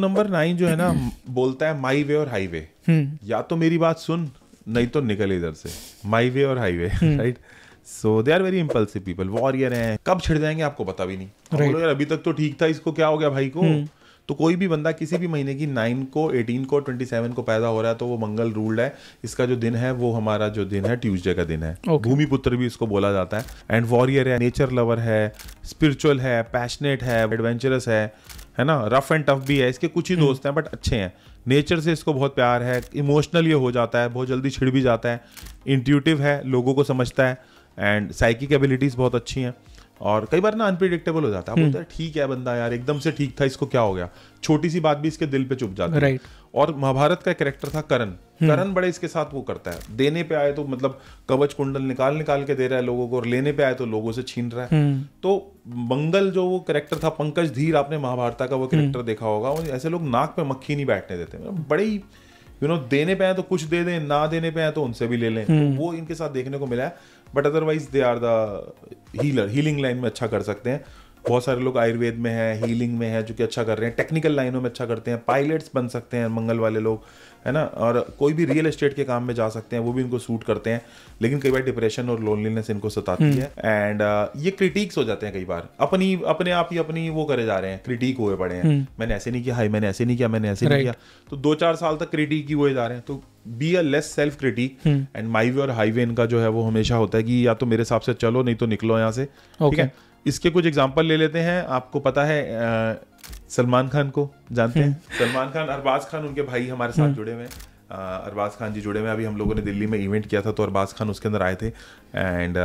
Number nine जो है ना बोलता है माई वे और हाईवे हम्म। या तो मेरी बात सुन नहीं तो निकल इधर से माई वे और highway right so they are very impulsive people warrior हैं कब छिड़ जाएंगे आपको पता भी नहीं right. यार अभी तक तो ठीक था इसको क्या हो गया भाई को hmm. तो कोई भी बंदा किसी भी महीने की नाइन को एटीन को ट्वेंटी सेवन को पैदा हो रहा है तो वो मंगल रूल्ड है इसका जो दिन है वो हमारा जो दिन है ट्यूजडे का दिन है okay. भूमि पुत्र भी इसको बोला जाता है एंड वॉरियर है नेचर लवर है स्पिरिचुअल है पैशनेट है एडवेंचरस है है ना रफ एंड टफ भी है इसके कुछ ही हम्म। दोस्त हैं बट अच्छे हैं नेचर से इसको बहुत प्यार है इमोशनल ये हो जाता है बहुत जल्दी छिड़ भी जाता है इंट्यूटिव है लोगों को समझता है एंड साइकिक एबिलिटीज़ बहुत अच्छी हैं और कई बार ना अनप्रिडिक्टेबल हो जाता है हम्म। ठीक है बंदा यार एकदम से ठीक था इसको क्या हो गया छोटी सी बात भी इसके दिल पे चुप जाती है right. और महाभारत का कैरेक्टर था करण हम्म। करण बड़े इसके साथ वो करता है देने पे आए तो मतलब कवच कुंडल निकाल निकाल के दे रहा है लोगों को और लेने पे आए तो लोगों से छीन रहा है हम्म। तो मंगल जो वो कैरेक्टर था पंकज धीर आपने महाभारता का वो कैरेक्टर हम्म। देखा होगा और ऐसे लोग नाक पे मक्खी नहीं बैठने देते मतलब बड़े ही यू नो देने पे आए तो कुछ दे दें ना देने पे आए तो उनसे भी ले लें वो इनके साथ देखने को मिला है but otherwise they are the healer healing line में अच्छा कर सकते हैं बहुत सारे लोग आयुर्वेद में है हीलिंग में है जो कि अच्छा कर रहे हैं टेक्निकल लाइनों में अच्छा करते हैं पायलट्स बन सकते हैं मंगल वाले लोग है ना और कोई भी रियल एस्टेट के काम में जा सकते हैं वो भी इनको सूट करते हैं लेकिन कई बार डिप्रेशन और लोनलीनेस इनको सताती हम्म। है एंड uh, ये क्रिटिक्स हो जाते हैं कई बार अपनी अपने आप ही अपनी वो करे जा रहे हैं क्रिटिक हुए पड़े हैं हम्म। मैंने ऐसे नहीं किया हाई मैंने ऐसे नहीं किया मैंने ऐसे नहीं किया तो दो चार साल तक क्रिटिक ही हुए जा रहे हैं तो be a less self critic and my way और हाईवे इनका जो है वो हमेशा होता है कि या तो मेरे हिसाब से चलो नहीं तो निकलो यहाँ से ठीक है इसके कुछ एग्जाम्पल ले लेते हैं आपको पता है सलमान खान को जानते हैं हम्म। सलमान खान अरबाज खान उनके भाई हमारे साथ हम्म। जुड़े हुए अरबाज खान जी जुड़े हुए अभी हम लोगों ने दिल्ली में इवेंट किया था तो अरबाज खान उसके अंदर आए थे and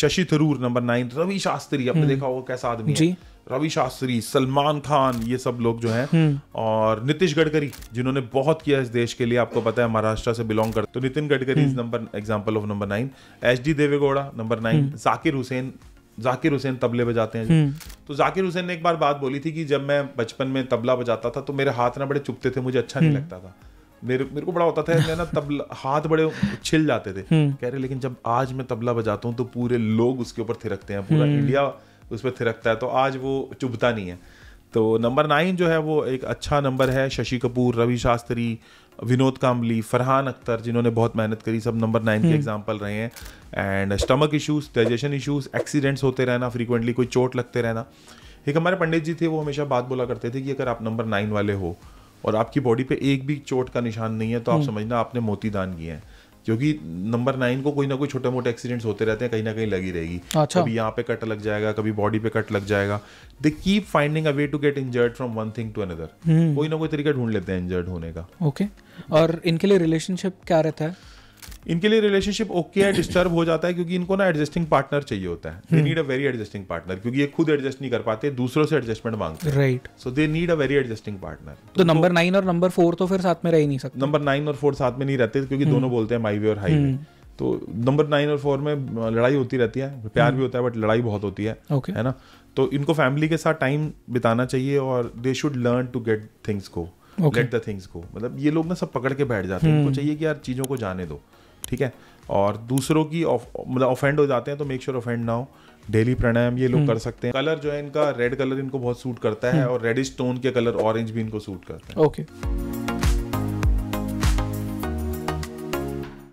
Shashi Tharoor number nine Ravi Shastri आपने हम्म। देखा होगा कैसा आदमी जी रवि शास्त्री सलमान खान ये सब लोग जो हैं और नितिश गडकरी जिन्होंने बहुत किया इस देश के लिए आपको पता है महाराष्ट्र से बिलोंग करते तो Nitin Gadkari is number example of number nine H D Deve Gowda number nine Zakir Hussain Zakir Hussain तबले बजाते हैं हम्म। तो जाकिर हुसैन ने एक बार बात बोली थी कि जब मैं बचपन में तबला बजाता था तो मेरे हाथ ना बड़े चुपते थे मुझे अच्छा नहीं हम्म। लगता था मेरे मेरे को बड़ा होता था मैं ना तबला हाथ बड़े छिल जाते थे हम्म। कह रहे लेकिन जब आज मैं तबला बजाता हूँ तो पूरे लोग उसके ऊपर थिरकते हैं पूरा इंडिया उस पर थिरकता है तो आज वो चुभता नहीं है तो नंबर नाइन जो है वो एक अच्छा नंबर है शशि कपूर रवि शास्त्री विनोद कामली फरहान अख्तर जिन्होंने बहुत मेहनत करी सब नंबर नाइन के एग्जाम्पल हम्म। रहे हैं and stomach issues digestion issues accidents होते रहना फ्रीक्वेंटली कोई चोट लगते रहना एक हमारे पंडित जी थे वो हमेशा बात बोला करते थे कि अगर आप नंबर नाइन वाले हो और आपकी बॉडी पे एक भी चोट का निशान नहीं है तो आप हम्म। समझना आपने मोती दान किए हैं क्योंकि नंबर नाइन को कोई ना कोई छोटे मोटे एक्सीडेंट्स होते रहते हैं कहीं ना कहीं लगी रहेगी अच्छा। कभी यहाँ पे कट लग जाएगा कभी बॉडी पे कट लग जाएगा they keep finding a way to get injured from one thing to another कोई ना कोई तरीका ढूंढ लेते हैं इंजर्ड होने का ओके और इनके लिए रिलेशनशिप क्या रहता है इनके लिए रिलेशनशिप ओके है डिस्टर्ब हो जाता है क्योंकि इनको ना एडजस्टिंग पार्टनर चाहिए होता है they need a very adjusting partner क्योंकि ये खुद एडजस्ट नहीं कर पाते दूसरों से एडजस्टमेंट मांगते हैं right so they need a very adjusting partner तो नंबर तो नाइन और नंबर फोर तो फिर साथ में रह ही नहीं सकते नंबर नाइन और फोर साथ में नहीं रहते क्योंकि hmm. दोनों बोलते हैं माई वे और हाई वे hmm. तो नंबर नाइन और फोर में लड़ाई होती रहती है प्यार भी hmm. होता है बट लड़ाई बहुत होती है ओके है ना तो इनको फैमिली के साथ टाइम बिताना चाहिए और they should learn to get things को गेट द थिंग्स को मतलब ये लोग ना सब पकड़ के बैठ जाते हैं इनको चाहिए कि यार चीजों को जाने दो ठीक है और दूसरों की मतलब ऑफेंड हो जाते हैं तो मेक श्योर ऑफेंड ना हो डेली प्राणायाम ये लोग हम्म। कर सकते हैं कलर जो है इनका रेड कलर इनको बहुत सूट करता है हम्म। और रेडिश टोन के कलर ऑरेंज भी इनको सूट करते हैं ओके okay.